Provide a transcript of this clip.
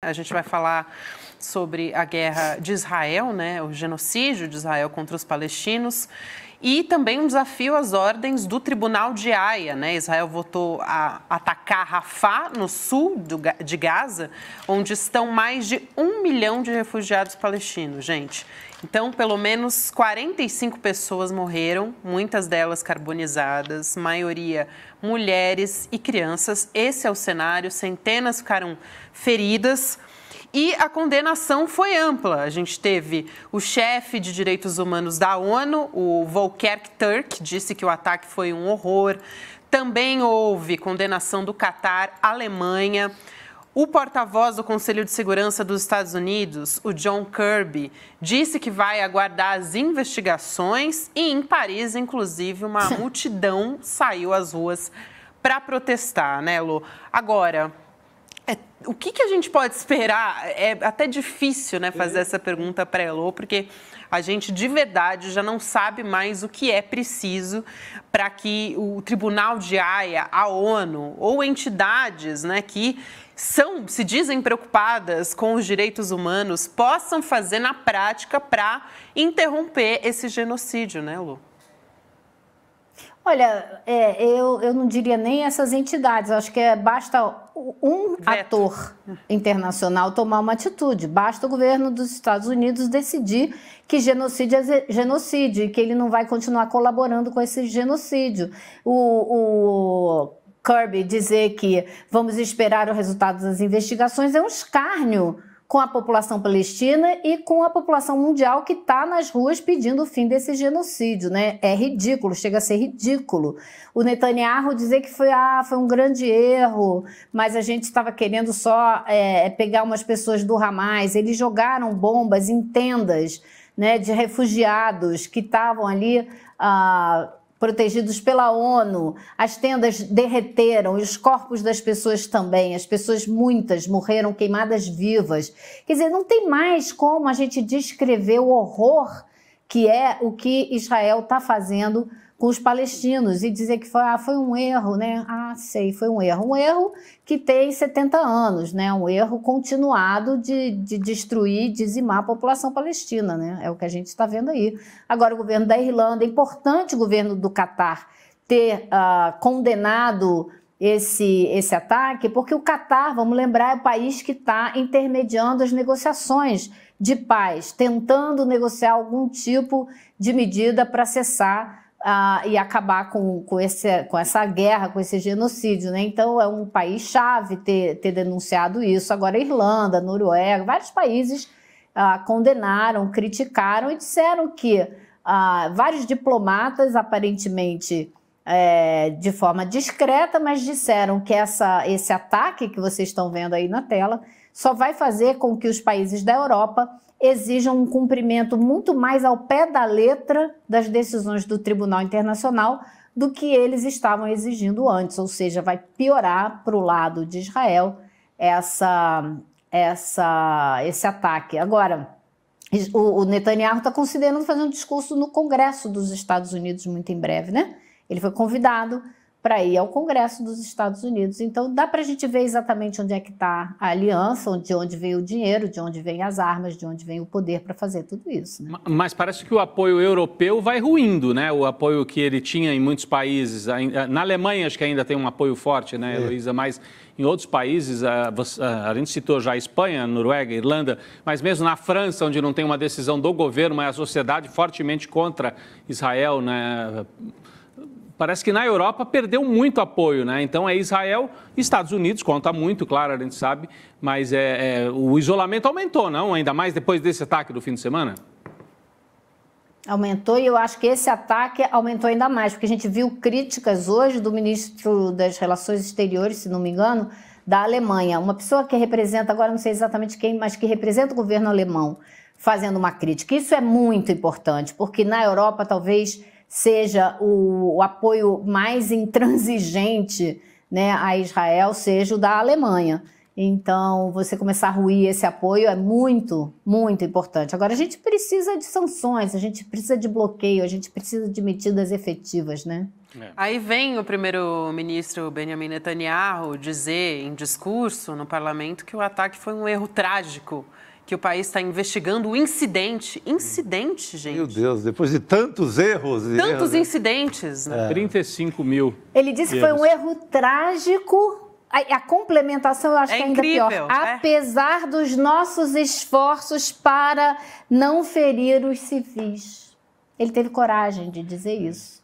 A gente vai falar sobre a guerra de Israel, né, o genocídio de Israel contra os palestinos e também um desafio às ordens do Tribunal de Haia. Né? Israel votou a atacar Rafah, no sul do, de Gaza, onde estão mais de um milhão de refugiados palestinos, gente. Então, pelo menos 45 pessoas morreram, muitas delas carbonizadas, maioria mulheres e crianças. Esse é o cenário. Centenas ficaram feridas. E a condenação foi ampla. A gente teve o chefe de direitos humanos da ONU, o Volker Turk, disse que o ataque foi um horror. Também houve condenação do Catar, Alemanha. O porta-voz do Conselho de Segurança dos Estados Unidos, o John Kirby, disse que vai aguardar as investigações e em Paris, inclusive, uma multidão saiu às ruas para protestar, né, Lu? Agora, é, o que, que, a gente pode esperar? É até difícil né, fazer uhum. essa pergunta para a porque a gente de verdade já não sabe mais o que é preciso para que o Tribunal de Haia, a ONU ou entidades né, que são, se dizem preocupadas com os direitos humanos, possam fazer na prática para interromper esse genocídio, né, Lu? Olha, é, eu, eu não diria nem essas entidades, acho que é, basta um Veto. ator internacional tomar uma atitude, basta o governo dos Estados Unidos decidir que genocídio é genocídio e que ele não vai continuar colaborando com esse genocídio. o, o Kirby dizer que vamos esperar o resultado das investigações é um escárnio com a população palestina e com a população mundial que está nas ruas pedindo o fim desse genocídio, né? É ridículo, chega a ser ridículo. O Netanyahu dizer que foi, ah, foi um grande erro, mas a gente estava querendo só é, é, pegar umas pessoas do Hamas. Eles jogaram bombas em tendas né, de refugiados que estavam ali. Ah, protegidos pela ONU. As tendas derreteram e os corpos das pessoas também. As pessoas, muitas, morreram queimadas vivas. Quer dizer, não tem mais como a gente descrever o horror que é o que Israel está fazendo com os palestinos e dizer que foi, ah, foi um erro, né? Ah, sei, foi um erro. Um erro que tem 70 anos, né? Um erro continuado de, de destruir, dizimar a população palestina, né? É o que a gente está vendo aí. Agora, o governo da Irlanda, é importante o governo do Catar ter ah, condenado esse, esse ataque, porque o Catar, vamos lembrar, é o país que está intermediando as negociações de paz, tentando negociar algum tipo de medida para cessar ah, e acabar com, com, esse, com essa guerra, com esse genocídio. Né? Então, é um país chave ter, ter denunciado isso. Agora, Irlanda, Noruega, vários países ah, condenaram, criticaram e disseram que ah, vários diplomatas, aparentemente é, de forma discreta, mas disseram que essa, esse ataque que vocês estão vendo aí na tela só vai fazer com que os países da Europa exijam um cumprimento muito mais ao pé da letra das decisões do Tribunal Internacional do que eles estavam exigindo antes, ou seja, vai piorar para o lado de Israel essa, essa, esse ataque. Agora, o, o Netanyahu está considerando fazer um discurso no Congresso dos Estados Unidos muito em breve, né? Ele foi convidado para ir ao Congresso dos Estados Unidos. Então dá para a gente ver exatamente onde é que está a aliança, de onde vem o dinheiro, de onde vem as armas, de onde vem o poder para fazer tudo isso. Né? Mas parece que o apoio europeu vai ruindo, né? O apoio que ele tinha em muitos países. Na Alemanha acho que ainda tem um apoio forte, né, é. Heloísa? Mas em outros países, a, a, a, gente citou já a Espanha, Noruega, Irlanda, mas mesmo na França, onde não tem uma decisão do governo, mas a sociedade fortemente contra Israel, né? parece que na Europa perdeu muito apoio, né? Então é Israel, Estados Unidos conta muito, claro, a gente sabe, mas é, é, o isolamento aumentou, não? Ainda mais depois desse ataque do fim de semana? Aumentou e eu acho que esse ataque aumentou ainda mais, porque a gente viu críticas hoje do ministro das Relações Exteriores, se não me engano, da Alemanha, uma pessoa que representa, agora não sei exatamente quem, mas que representa o governo alemão, fazendo uma crítica. Isso é muito importante, porque na Europa talvez seja o, o apoio mais intransigente né, a Israel, seja o da Alemanha. Então, você começar a ruir esse apoio é muito, muito importante. Agora, a gente precisa de sanções, a gente precisa de bloqueio, a gente precisa de medidas efetivas, né? É. Aí vem o primeiro-ministro Benjamin Netanyahu dizer em discurso no parlamento que o ataque foi um erro trágico que o país está investigando o incidente. Incidente, gente. Meu Deus, depois de tantos erros. Tantos erros, né? incidentes. Né? É. 35 mil. Ele disse que foi um erro trágico a, a, complementação eu acho é que é ainda incrível, pior. É. Apesar é. dos nossos esforços para não ferir os civis. Ele teve coragem de dizer isso.